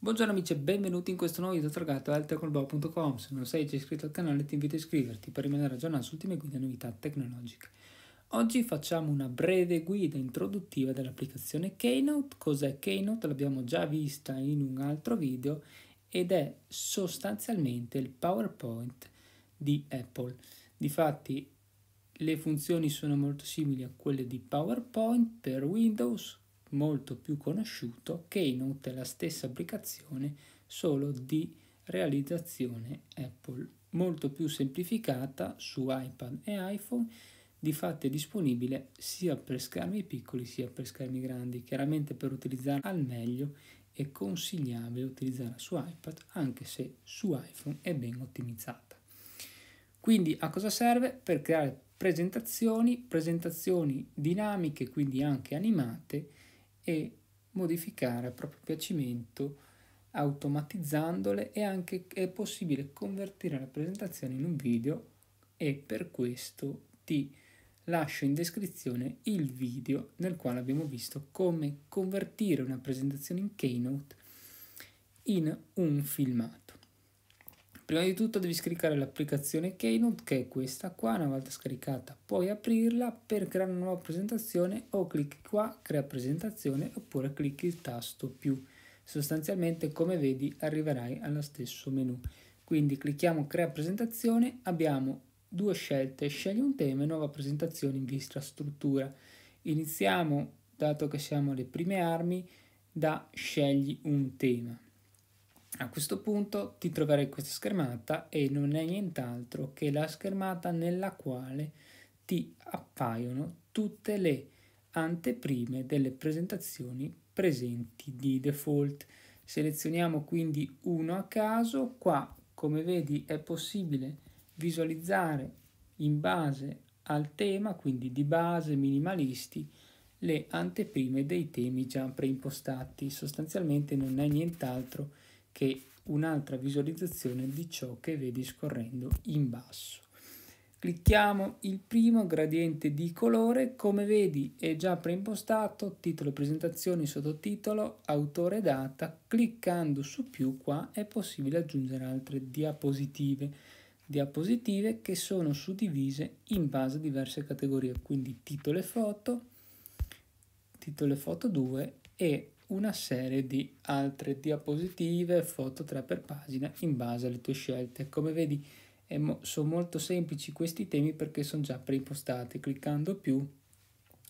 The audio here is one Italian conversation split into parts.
Buongiorno amici e benvenuti in questo nuovo video targato altecnoloblog.com. Se non sei già iscritto al canale ti invito a iscriverti per rimanere aggiornato sulle ultime guide e novità tecnologiche. Oggi facciamo una breve guida introduttiva dell'applicazione Keynote. Cos'è Keynote? L'abbiamo già vista in un altro video ed è sostanzialmente il PowerPoint di Apple. Difatti le funzioni sono molto simili a quelle di PowerPoint per Windows, molto più conosciuto che inoltre la stessa applicazione solo di realizzazione Apple, molto più semplificata su iPad e iPhone, di fatto è disponibile sia per schermi piccoli sia per schermi grandi, chiaramente per utilizzarla al meglio è consigliabile utilizzarla su iPad anche se su iPhone è ben ottimizzata. Quindi a cosa serve? Per creare presentazioni, presentazioni dinamiche, quindi anche animate, e modificare a proprio piacimento automatizzandole e anche è possibile convertire la presentazione in un video e per questo ti lascio in descrizione il video nel quale abbiamo visto come convertire una presentazione in Keynote in un filmato. Prima di tutto devi scaricare l'applicazione Keynote che è questa qua, una volta scaricata puoi aprirla per creare una nuova presentazione o clicchi qua crea presentazione oppure clicchi il tasto più. Sostanzialmente come vedi arriverai allo stesso menu. Quindi clicchiamo crea presentazione, abbiamo due scelte, scegli un tema e nuova presentazione in vista struttura. Iniziamo, dato che siamo alle prime armi, da scegli un tema. A questo punto ti troverai questa schermata e non è nient'altro che la schermata nella quale ti appaiono tutte le anteprime delle presentazioni presenti di default. Selezioniamo quindi uno a caso, qua come vedi è possibile visualizzare in base al tema, quindi di base minimalisti, le anteprime dei temi già preimpostati. Sostanzialmente non è nient'altro che che un'altra visualizzazione di ciò che vedi scorrendo in basso. Clicchiamo il primo gradiente di colore, come vedi è già preimpostato, titolo presentazioni, sottotitolo, autore data, cliccando su più qua è possibile aggiungere altre diapositive, diapositive che sono suddivise in base a diverse categorie, quindi titolo e foto, titolo e foto 2 e una serie di altre diapositive, foto 3 per pagina in base alle tue scelte. Come vedi mo sono molto semplici questi temi perché sono già preimpostati. Cliccando più,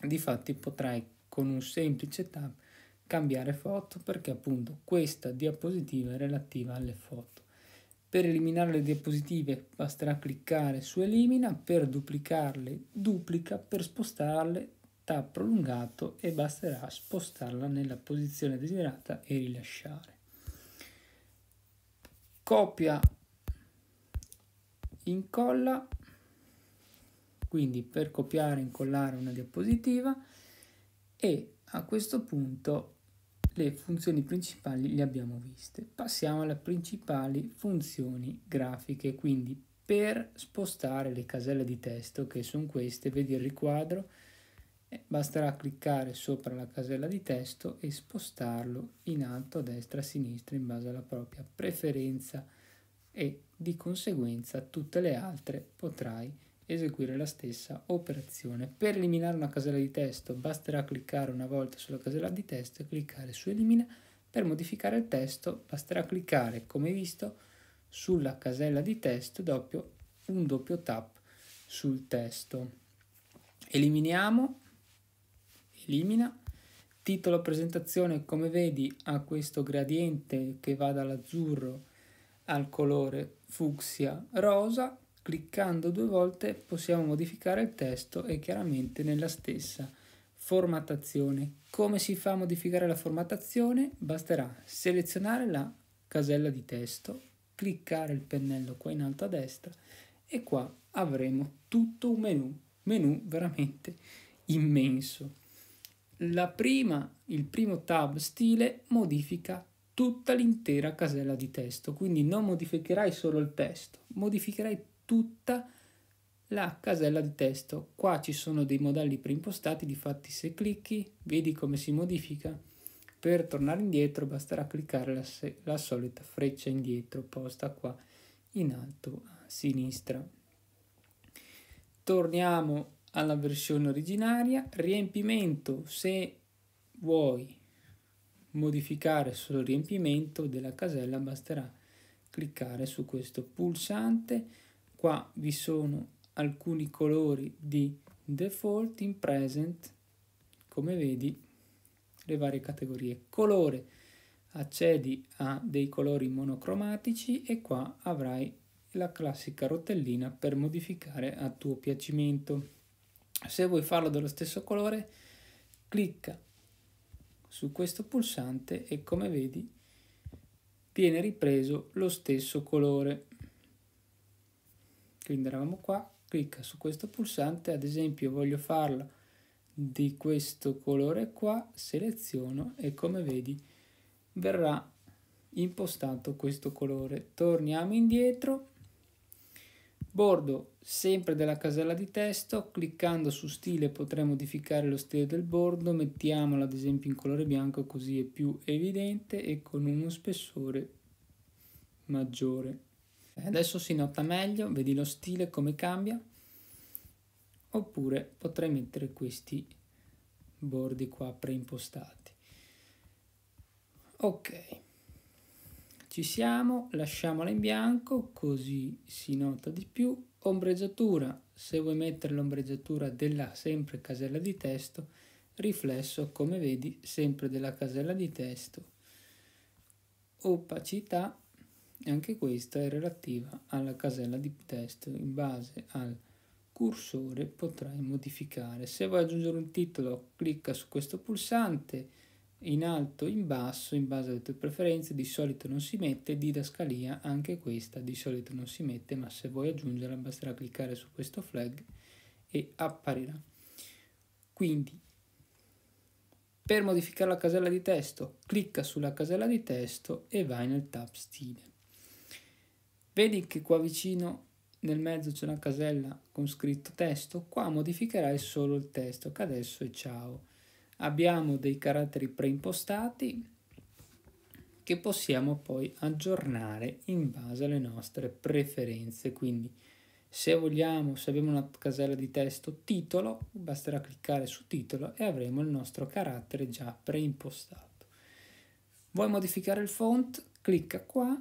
di fatti potrai con un semplice tab cambiare foto perché appunto questa diapositiva è relativa alle foto. Per eliminare le diapositive basterà cliccare su elimina, per duplicarle duplica, per spostarle tab prolungato e basterà spostarla nella posizione desiderata e rilasciare. Copia, incolla, quindi per copiare e incollare una diapositiva e a questo punto le funzioni principali le abbiamo viste. Passiamo alle principali funzioni grafiche, quindi per spostare le caselle di testo che sono queste, vedi il riquadro, Basterà cliccare sopra la casella di testo e spostarlo in alto a destra a sinistra in base alla propria preferenza e di conseguenza tutte le altre potrai eseguire la stessa operazione. Per eliminare una casella di testo basterà cliccare una volta sulla casella di testo e cliccare su elimina. Per modificare il testo basterà cliccare, come visto, sulla casella di testo doppio un doppio tap sul testo. Eliminiamo elimina. Titolo presentazione, come vedi, ha questo gradiente che va dall'azzurro al colore fucsia rosa. Cliccando due volte possiamo modificare il testo e chiaramente nella stessa formattazione. Come si fa a modificare la formattazione? Basterà selezionare la casella di testo, cliccare il pennello qua in alto a destra e qua avremo tutto un menu, menu veramente immenso prima, il primo tab stile modifica tutta l'intera casella di testo, quindi non modificherai solo il testo, modificherai tutta la casella di testo. Qua ci sono dei modelli preimpostati, difatti se clicchi vedi come si modifica. Per tornare indietro basterà cliccare la, la solita freccia indietro posta qua in alto a sinistra. Torniamo alla versione originaria, riempimento se vuoi modificare solo il riempimento della casella basterà cliccare su questo pulsante qua vi sono alcuni colori di default in present come vedi le varie categorie colore accedi a dei colori monocromatici e qua avrai la classica rotellina per modificare a tuo piacimento se vuoi farlo dello stesso colore, clicca su questo pulsante e come vedi viene ripreso lo stesso colore. Quindi eravamo qua, clicca su questo pulsante, ad esempio voglio farlo di questo colore qua, seleziono e come vedi verrà impostato questo colore. Torniamo indietro Bordo sempre della casella di testo, cliccando su stile potrei modificare lo stile del bordo, mettiamolo ad esempio in colore bianco così è più evidente e con uno spessore maggiore. Adesso si nota meglio, vedi lo stile come cambia, oppure potrei mettere questi bordi qua preimpostati. Ok. Ci siamo, lasciamola in bianco così si nota di più. Ombreggiatura, se vuoi mettere l'ombreggiatura della sempre casella di testo, riflesso come vedi sempre della casella di testo. Opacità, anche questa è relativa alla casella di testo, in base al cursore potrai modificare. Se vuoi aggiungere un titolo clicca su questo pulsante in alto, in basso, in base alle tue preferenze, di solito non si mette, didascalia anche questa di solito non si mette, ma se vuoi aggiungerla basterà cliccare su questo flag e apparirà. Quindi, per modificare la casella di testo, clicca sulla casella di testo e vai nel tab stile. Vedi che qua vicino nel mezzo c'è una casella con scritto testo, qua modificherai solo il testo, che adesso è ciao abbiamo dei caratteri preimpostati che possiamo poi aggiornare in base alle nostre preferenze. Quindi se vogliamo, se abbiamo una casella di testo titolo, basterà cliccare su titolo e avremo il nostro carattere già preimpostato. Vuoi modificare il font? Clicca qua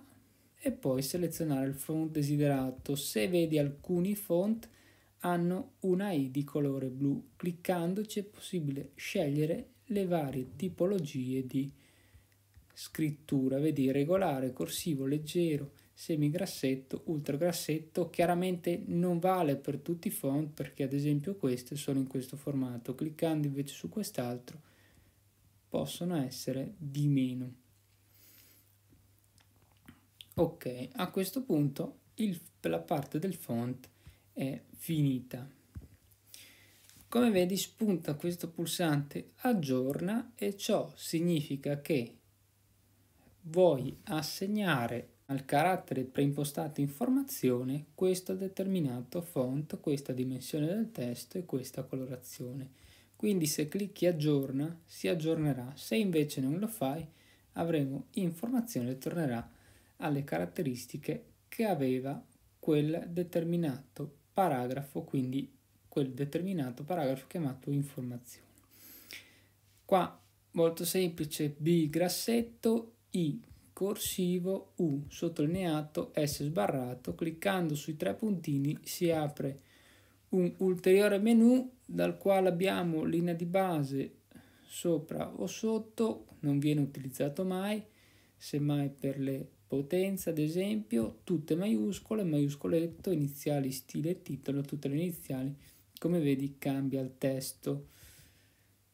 e poi selezionare il font desiderato. Se vedi alcuni font hanno una I di colore blu. Cliccandoci è possibile scegliere le varie tipologie di scrittura, vedi regolare, corsivo, leggero, semigrassetto, ultragrassetto, chiaramente non vale per tutti i font perché ad esempio queste sono in questo formato, cliccando invece su quest'altro possono essere di meno. Ok, a questo punto il, la parte del font è finita. Come vedi spunta questo pulsante aggiorna e ciò significa che vuoi assegnare al carattere preimpostato informazione questo determinato font, questa dimensione del testo e questa colorazione. Quindi se clicchi aggiorna si aggiornerà, se invece non lo fai avremo informazione che tornerà alle caratteristiche che aveva quel determinato paragrafo, quindi quel determinato paragrafo chiamato informazione. Qua molto semplice, B grassetto, I corsivo, U sottolineato, S sbarrato, cliccando sui tre puntini si apre un ulteriore menu dal quale abbiamo linea di base sopra o sotto, non viene utilizzato mai, semmai per le Potenza, ad esempio, tutte maiuscole, maiuscoletto, iniziali, stile titolo, tutte le iniziali. Come vedi cambia il testo.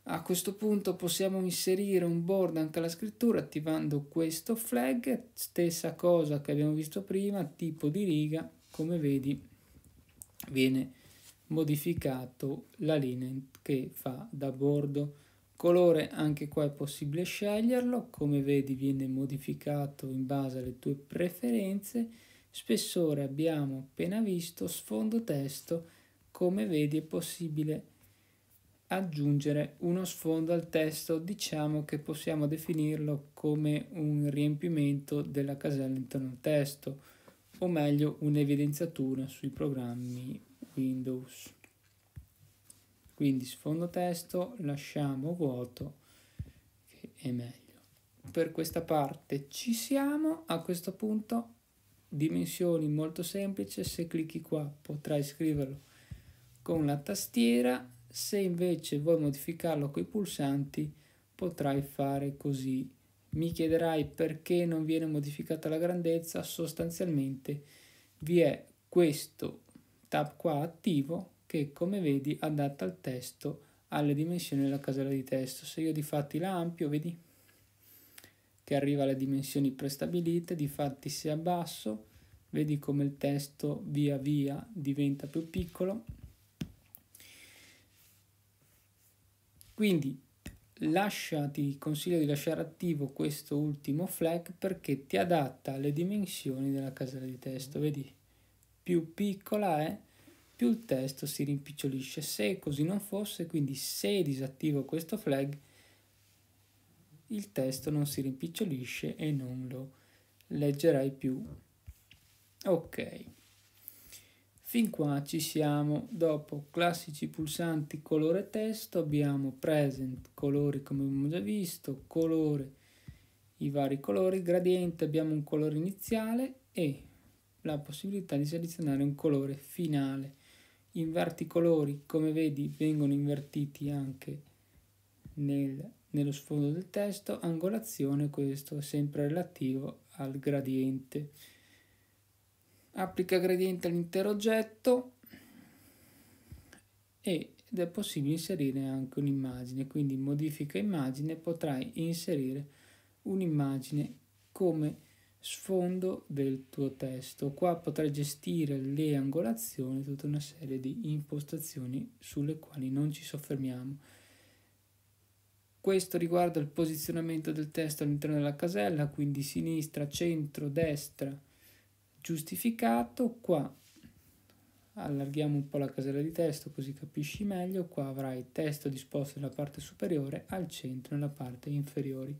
A questo punto possiamo inserire un board anche alla scrittura attivando questo flag, stessa cosa che abbiamo visto prima, tipo di riga, come vedi viene modificato la linea che fa da bordo colore anche qua è possibile sceglierlo, come vedi viene modificato in base alle tue preferenze, spessore abbiamo appena visto, sfondo testo, come vedi è possibile aggiungere uno sfondo al testo, diciamo che possiamo definirlo come un riempimento della casella intorno al testo, o meglio un'evidenziatura sui programmi Windows quindi sfondo testo lasciamo vuoto che è meglio per questa parte ci siamo a questo punto dimensioni molto semplice se clicchi qua potrai scriverlo con la tastiera se invece vuoi modificarlo con i pulsanti potrai fare così mi chiederai perché non viene modificata la grandezza sostanzialmente vi è questo tab qua attivo che come vedi adatta il testo alle dimensioni della casella di testo. Se io di fatti la ampio, vedi che arriva alle dimensioni prestabilite, di fatti se abbasso, vedi come il testo via via diventa più piccolo. Quindi lascia, ti consiglio di lasciare attivo questo ultimo flag perché ti adatta alle dimensioni della casella di testo. Vedi, più piccola è, più il testo si rimpicciolisce. Se così non fosse, quindi se disattivo questo flag, il testo non si rimpicciolisce e non lo leggerai più. Ok. Fin qua ci siamo, dopo classici pulsanti colore testo abbiamo present, colori come abbiamo già visto, colore, i vari colori, gradiente abbiamo un colore iniziale e la possibilità di selezionare un colore finale inverti i colori come vedi vengono invertiti anche nel, nello sfondo del testo angolazione questo è sempre relativo al gradiente applica gradiente all'intero oggetto ed è possibile inserire anche un'immagine quindi modifica immagine potrai inserire un'immagine come sfondo del tuo testo. Qua potrai gestire le angolazioni, tutta una serie di impostazioni sulle quali non ci soffermiamo. Questo riguarda il posizionamento del testo all'interno della casella, quindi sinistra, centro, destra, giustificato. Qua allarghiamo un po' la casella di testo così capisci meglio. Qua avrai testo disposto nella parte superiore, al centro nella parte inferiore.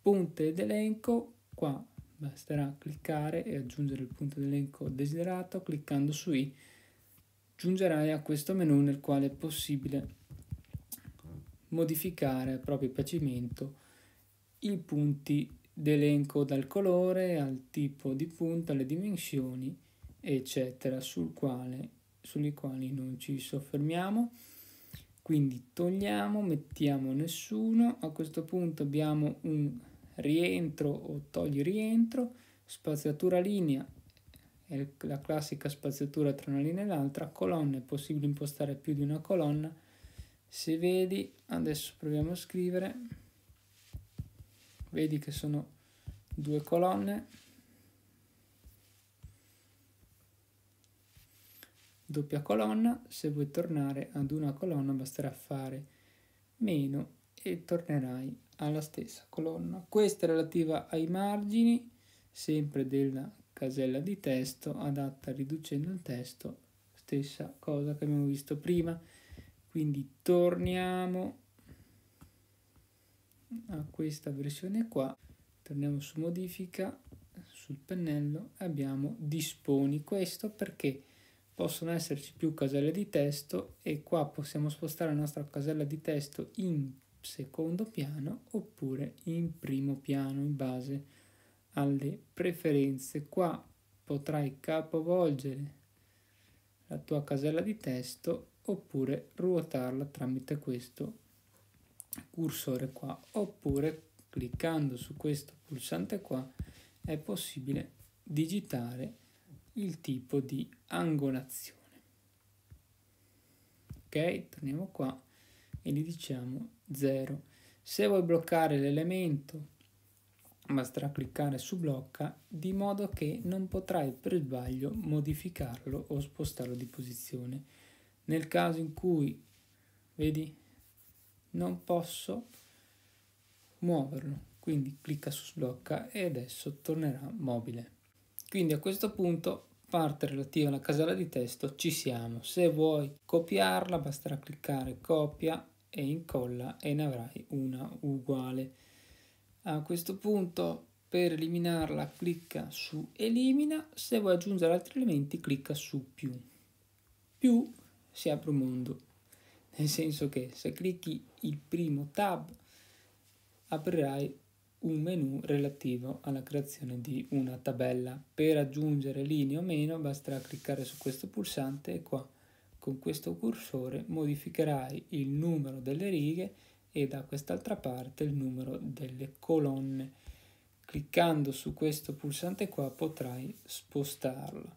Punte ed elenco, qua Basterà cliccare e aggiungere il punto d'elenco desiderato cliccando su i. Giungerai a questo menu nel quale è possibile modificare a proprio piacimento i punti d'elenco dal colore al tipo di punto alle dimensioni, eccetera, sul quale, sui quali non ci soffermiamo. Quindi togliamo, mettiamo nessuno, a questo punto abbiamo un rientro o togli rientro, spaziatura linea, è la classica spaziatura tra una linea e l'altra, colonna, è possibile impostare più di una colonna, se vedi, adesso proviamo a scrivere, vedi che sono due colonne, doppia colonna, se vuoi tornare ad una colonna basterà fare meno e tornerai alla stessa colonna. Questa è relativa ai margini, sempre della casella di testo, adatta riducendo il testo, stessa cosa che abbiamo visto prima. Quindi torniamo a questa versione qua, torniamo su modifica, sul pennello abbiamo disponi questo perché possono esserci più caselle di testo e qua possiamo spostare la nostra casella di testo in secondo piano oppure in primo piano in base alle preferenze. Qua potrai capovolgere la tua casella di testo oppure ruotarla tramite questo cursore qua oppure cliccando su questo pulsante qua è possibile digitare il tipo di angolazione ok torniamo qua e gli diciamo 0. Se vuoi bloccare l'elemento, basterà cliccare su blocca di modo che non potrai per sbaglio modificarlo o spostarlo di posizione. Nel caso in cui, vedi, non posso muoverlo, quindi clicca su sblocca e adesso tornerà mobile. Quindi a questo punto parte relativa alla casella di testo ci siamo. Se vuoi copiarla basterà cliccare copia e incolla e ne avrai una uguale. A questo punto per eliminarla clicca su elimina, se vuoi aggiungere altri elementi clicca su più. Più si apre un mondo, nel senso che se clicchi il primo tab aprirai un menu relativo alla creazione di una tabella. Per aggiungere linee o meno basterà cliccare su questo pulsante e qua con questo cursore modificherai il numero delle righe e da quest'altra parte il numero delle colonne. Cliccando su questo pulsante qua potrai spostarlo.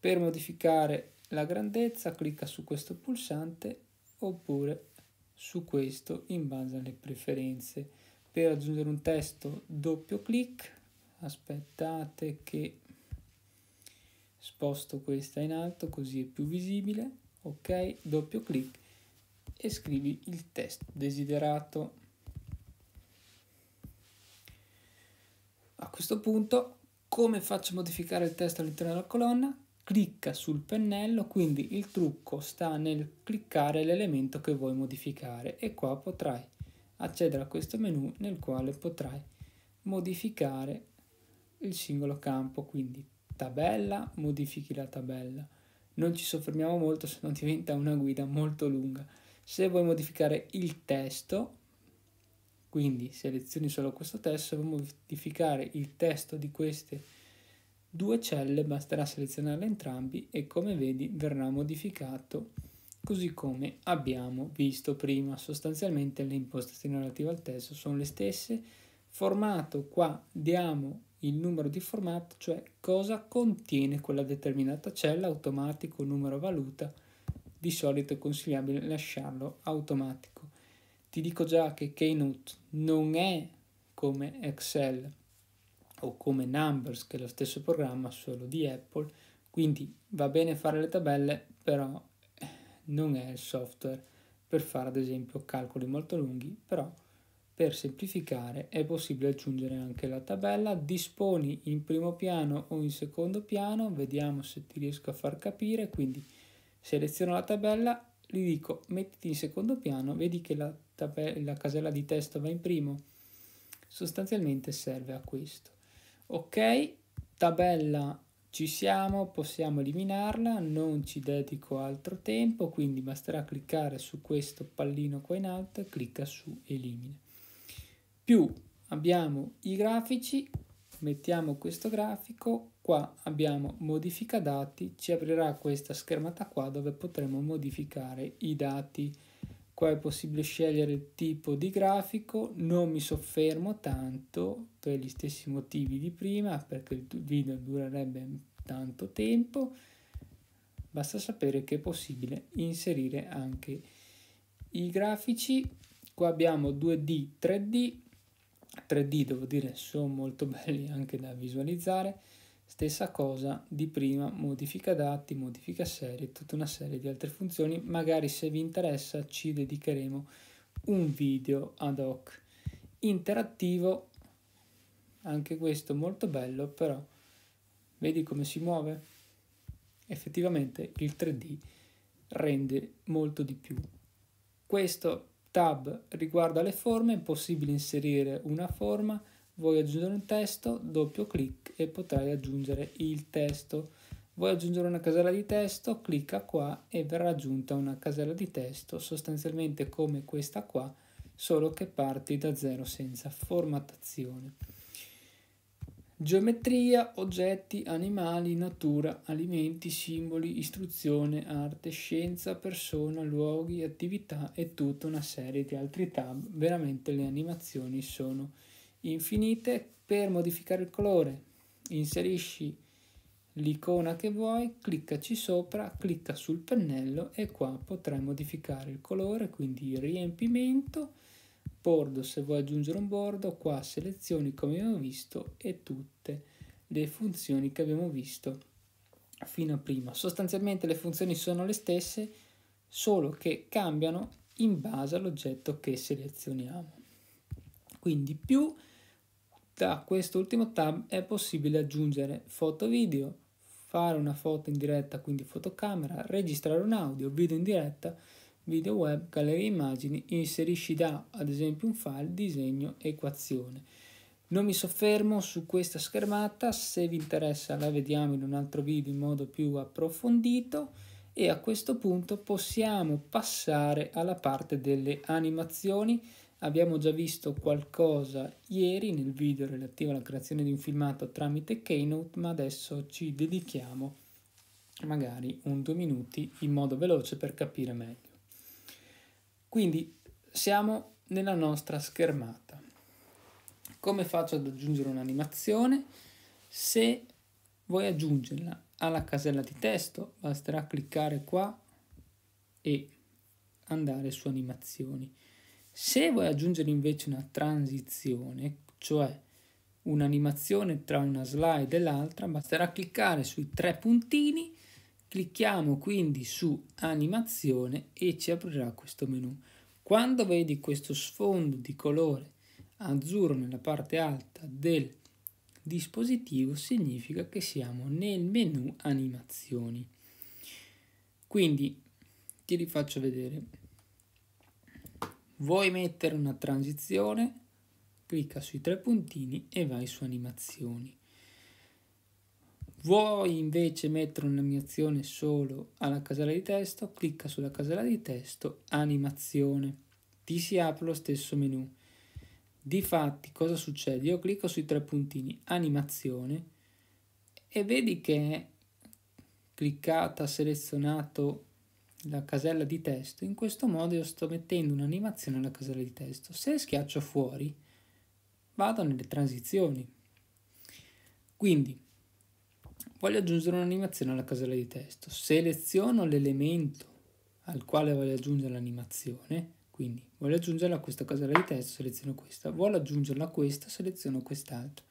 Per modificare la grandezza clicca su questo pulsante oppure su questo in base alle preferenze. Per aggiungere un testo doppio clic, aspettate che sposto questa in alto così è più visibile ok doppio clic e scrivi il testo desiderato a questo punto come faccio a modificare il testo all'interno della colonna clicca sul pennello quindi il trucco sta nel cliccare l'elemento che vuoi modificare e qua potrai accedere a questo menu nel quale potrai modificare il singolo campo quindi tabella modifichi la tabella non ci soffermiamo molto se no diventa una guida molto lunga. Se vuoi modificare il testo, quindi selezioni solo questo testo, se vuoi modificare il testo di queste due celle basterà selezionarle entrambi e come vedi verrà modificato così come abbiamo visto prima. Sostanzialmente le impostazioni relative al testo sono le stesse, formato qua diamo il numero di format, cioè cosa contiene quella determinata cella, automatico, numero valuta, di solito è consigliabile lasciarlo automatico. Ti dico già che Keynote non è come Excel o come Numbers, che è lo stesso programma solo di Apple, quindi va bene fare le tabelle, però eh, non è il software per fare ad esempio calcoli molto lunghi, però per semplificare è possibile aggiungere anche la tabella, disponi in primo piano o in secondo piano, vediamo se ti riesco a far capire, quindi seleziono la tabella, gli dico mettiti in secondo piano, vedi che la, la casella di testo va in primo, sostanzialmente serve a questo. Ok, tabella ci siamo, possiamo eliminarla, non ci dedico altro tempo, quindi basterà cliccare su questo pallino qua in alto e clicca su elimina più abbiamo i grafici, mettiamo questo grafico, qua abbiamo modifica dati, ci aprirà questa schermata qua dove potremo modificare i dati. Qua è possibile scegliere il tipo di grafico, non mi soffermo tanto per gli stessi motivi di prima perché il video durerebbe tanto tempo, basta sapere che è possibile inserire anche i grafici. Qua abbiamo 2D, 3D, 3D devo dire sono molto belli anche da visualizzare stessa cosa di prima modifica dati modifica serie tutta una serie di altre funzioni magari se vi interessa ci dedicheremo un video ad hoc interattivo anche questo molto bello però vedi come si muove effettivamente il 3D rende molto di più questo tab riguarda le forme, è possibile inserire una forma, vuoi aggiungere un testo, doppio clic e potrai aggiungere il testo. Vuoi aggiungere una casella di testo, clicca qua e verrà aggiunta una casella di testo, sostanzialmente come questa qua, solo che parti da zero senza formattazione. Geometria, oggetti, animali, natura, alimenti, simboli, istruzione, arte, scienza, persona, luoghi, attività e tutta una serie di altri tab. Veramente le animazioni sono infinite. Per modificare il colore inserisci l'icona che vuoi, cliccaci sopra, clicca sul pennello e qua potrai modificare il colore, quindi il riempimento bordo se vuoi aggiungere un bordo, qua selezioni come abbiamo visto e tutte le funzioni che abbiamo visto fino a prima. Sostanzialmente le funzioni sono le stesse, solo che cambiano in base all'oggetto che selezioniamo. Quindi più da quest'ultimo tab è possibile aggiungere foto video, fare una foto in diretta, quindi fotocamera, registrare un audio, video in diretta, video web, galleria immagini, inserisci da ad esempio un file, disegno, equazione. Non mi soffermo su questa schermata, se vi interessa la vediamo in un altro video in modo più approfondito e a questo punto possiamo passare alla parte delle animazioni. Abbiamo già visto qualcosa ieri nel video relativo alla creazione di un filmato tramite Keynote, ma adesso ci dedichiamo magari un due minuti in modo veloce per capire meglio. Quindi siamo nella nostra schermata. Come faccio ad aggiungere un'animazione? Se vuoi aggiungerla alla casella di testo, basterà cliccare qua e andare su animazioni. Se vuoi aggiungere invece una transizione, cioè un'animazione tra una slide e l'altra, basterà cliccare sui tre puntini Clicchiamo quindi su animazione e ci aprirà questo menu. Quando vedi questo sfondo di colore azzurro nella parte alta del dispositivo significa che siamo nel menu animazioni. Quindi ti rifaccio vedere. Vuoi mettere una transizione? Clicca sui tre puntini e vai su animazioni. Vuoi invece mettere un'animazione solo alla casella di testo? Clicca sulla casella di testo Animazione. Ti si apre lo stesso menu. Difatti, cosa succede? Io clicco sui tre puntini Animazione e vedi che è cliccata, selezionato la casella di testo, in questo modo io sto mettendo un'animazione alla casella di testo. Se schiaccio fuori, vado nelle transizioni. Quindi Voglio aggiungere un'animazione alla casella di testo. Seleziono l'elemento al quale voglio aggiungere l'animazione, quindi voglio aggiungerla a questa casella di testo, seleziono questa, voglio aggiungerla a questa, seleziono quest'altra.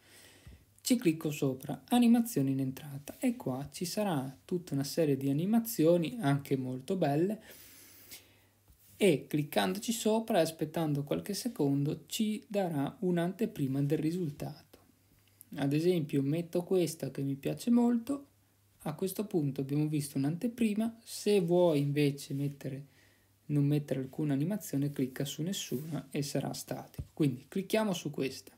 Ci clicco sopra, animazioni in entrata e qua ci sarà tutta una serie di animazioni, anche molto belle, e cliccandoci sopra e aspettando qualche secondo ci darà un'anteprima del risultato. Ad esempio metto questa che mi piace molto, a questo punto abbiamo visto un'anteprima, se vuoi invece mettere, non mettere alcuna animazione clicca su nessuna e sarà statico. Quindi clicchiamo su questa.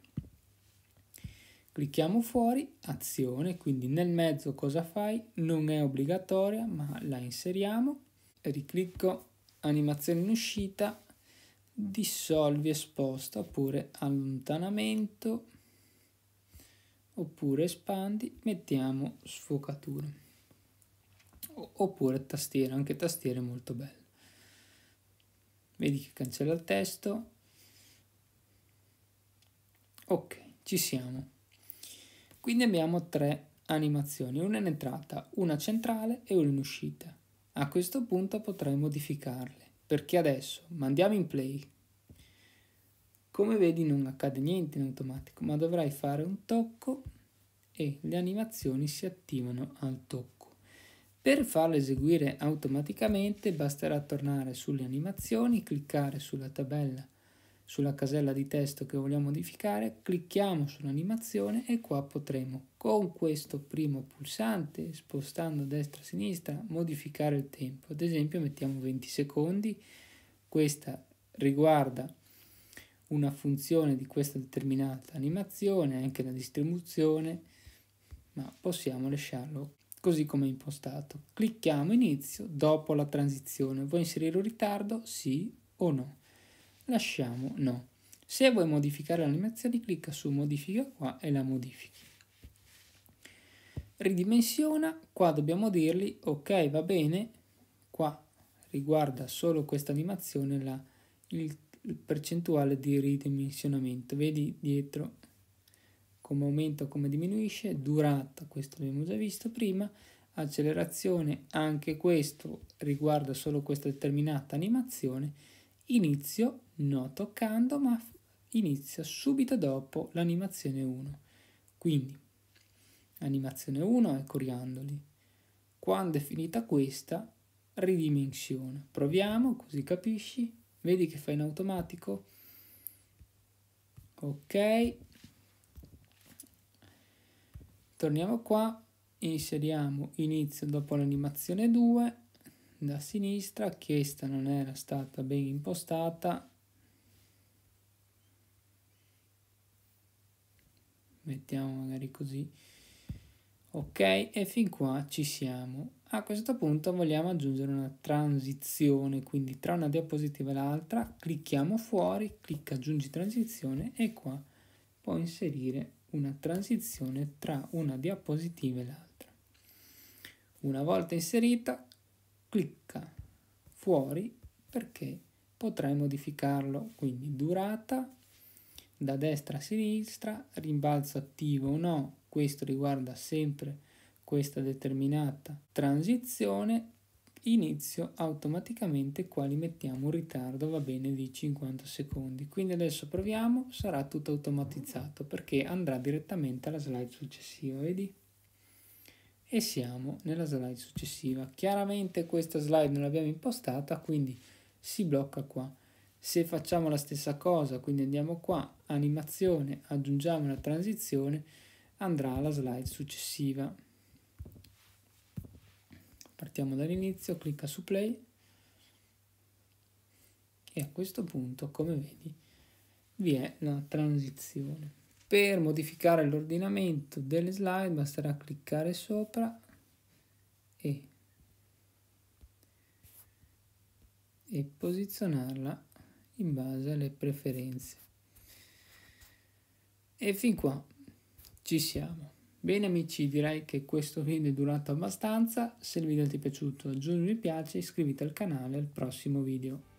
Clicchiamo fuori, azione, quindi nel mezzo cosa fai? Non è obbligatoria ma la inseriamo, riclicco animazione in uscita, dissolvi e oppure allontanamento oppure espandi, mettiamo sfocature, o- oppure tastiera, anche tastiera è molto bella. Vedi che cancella il testo. Ok, ci siamo. Quindi abbiamo tre animazioni, una in entrata, una centrale e una in uscita. A questo punto potrei modificarle, perché adesso mandiamo in play come vedi non accade niente in automatico, ma dovrai fare un tocco e le animazioni si attivano al tocco. Per farlo eseguire automaticamente basterà tornare sulle animazioni, cliccare sulla tabella, sulla casella di testo che vogliamo modificare, clicchiamo sull'animazione e qua potremo con questo primo pulsante, spostando destra e sinistra, modificare il tempo. Ad esempio mettiamo 20 secondi, questa riguarda una funzione di questa determinata animazione, anche la distribuzione, ma possiamo lasciarlo così come impostato. Clicchiamo inizio dopo la transizione. Vuoi inserire un ritardo? Sì o no? Lasciamo no. Se vuoi modificare l'animazione, clicca su modifica qua e la modifichi. Ridimensiona, qua dobbiamo dirgli ok va bene, qua riguarda solo questa animazione la, il percentuale di ridimensionamento. Vedi dietro come aumenta o come diminuisce, durata, questo l'abbiamo già visto prima, accelerazione, anche questo riguarda solo questa determinata animazione, inizio non toccando ma inizia subito dopo l'animazione 1. Quindi animazione 1 è coriandoli. Quando è finita questa ridimensiona. Proviamo così capisci vedi che fa in automatico ok torniamo qua inseriamo inizio dopo l'animazione 2 da sinistra questa non era stata ben impostata mettiamo magari così ok e fin qua ci siamo a questo punto vogliamo aggiungere una transizione, quindi tra una diapositiva e l'altra clicchiamo fuori, clicca aggiungi transizione e qua può inserire una transizione tra una diapositiva e l'altra. Una volta inserita clicca fuori perché potrai modificarlo, quindi durata da destra a sinistra, rimbalzo attivo o no, questo riguarda sempre questa determinata transizione inizio automaticamente qua li mettiamo un ritardo va bene di 50 secondi quindi adesso proviamo sarà tutto automatizzato perché andrà direttamente alla slide successiva vedi e siamo nella slide successiva chiaramente questa slide non l'abbiamo impostata quindi si blocca qua se facciamo la stessa cosa quindi andiamo qua animazione aggiungiamo una transizione andrà alla slide successiva Partiamo dall'inizio, clicca su play e a questo punto, come vedi, vi è la transizione. Per modificare l'ordinamento delle slide basterà cliccare sopra e, e posizionarla in base alle preferenze. E fin qua ci siamo. Bene amici, direi che questo video è durato abbastanza, se il video ti è piaciuto aggiungi un mi piace, iscriviti al canale al prossimo video.